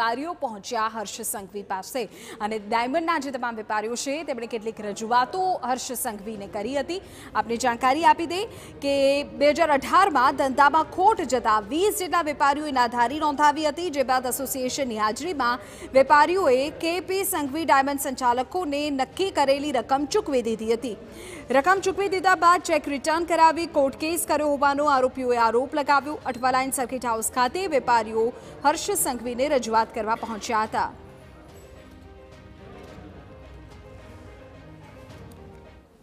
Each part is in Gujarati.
વ્યાપારીઓ પહોંચ્યા હર્ષ સંઘવી પાસે અને ડાયમંડ ના જ વેપારીઓ છે તે પણ કેટલીક રજવાતો હર્ષ સંઘવીને કરી હતી આપને જાણકારી આપી દે કે 2018 માં ધંધામાં ખોટ જતાં 20 જેટલા વેપારીઓના ધારી રોંધાવી હતી જે બાદ એસોસિએશનની હાજરીમાં વેપારીઓ એ કેપી સંઘવી ડાયમંડ સંચાલકોને નક્કી કરેલી રકમ ચૂકવી દે દીધી હતી રકમ ચૂકવી દીધા બાદ ચેક રીટર્ન કરાવી કોર્ટ કેસ કરવાનો આરોપીઓ આરોપ લગાવ્યો અઠવાલાઇન સર્કિટ હાઉસ ખાતે વેપારીઓ હર્ષ સંઘવીને રજવા કરવા પહોંચ્યા હતા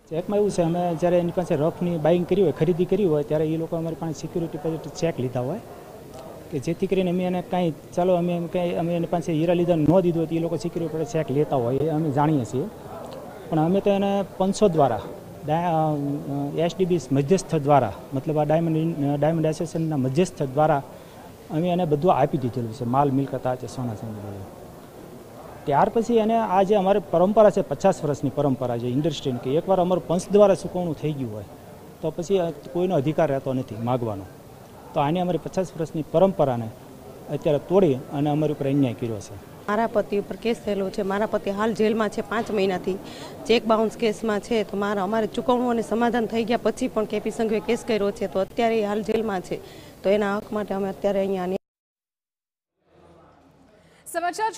તે એક મે ઉસે મે ત્યારે એની પાસે રફ ની બાયિંગ કરી હોય ખરીદી કરી હોય ત્યારે એ લોકો અમારી પાસે સિક્યુરિટી પેપર ચેક લીધા હોય કે જે તકે કરીને અમે એને કંઈ ચાલો અમે એને કંઈ અમે એને પાસે હીરા લીધા નો દીધો તો એ લોકો સિક્યુરિટી પેપર ચેક લેતા હોય એ અમે જાણીએ છીએ પણ અમે તો એને પંચો દ્વારા એસડીબીસ મધ્યસ્થ દ્વારા મતલબ આ ડાયમંડ ડાયમંડ એસેસમેન્ટના મધ્યસ્થ દ્વારા અમે એને બધું આપી દીધું છે માલ મિલકત આ છે સોના સિલ્વર ત્યાર પછી એને આ જે અમારે પરંપરા છે 50 વર્ષની પરંપરા છે ઇન્ડસ્ટ્રીની કે એકવાર અમારું પંચ દ્વારા સુકવણું થઈ ગયું હોય તો પછી કોઈનો અધિકાર રહેતો ન હતી માંગવાનો તો આને અમારી 50 વર્ષની પરંપરાને અત્યારે તોડી અને અમારી ઉપર અન્યાય કર્યો છે મારા પતિ ઉપર કેસ થયેલો છે મારા પતિ હાલ જેલમાં છે પાંચ મહિનાથી ચેક બાઉન્સ કેસમાં છે તો મારા અમારે ચૂકવણું અને સમાધાન થઈ ગયા પછી પણ કેપી સંઘે કેસ કર્યો છે તો અત્યારે હાલ જેલમાં છે તો એના હક માટે અમે અત્યારે અહીંયા સમાચાર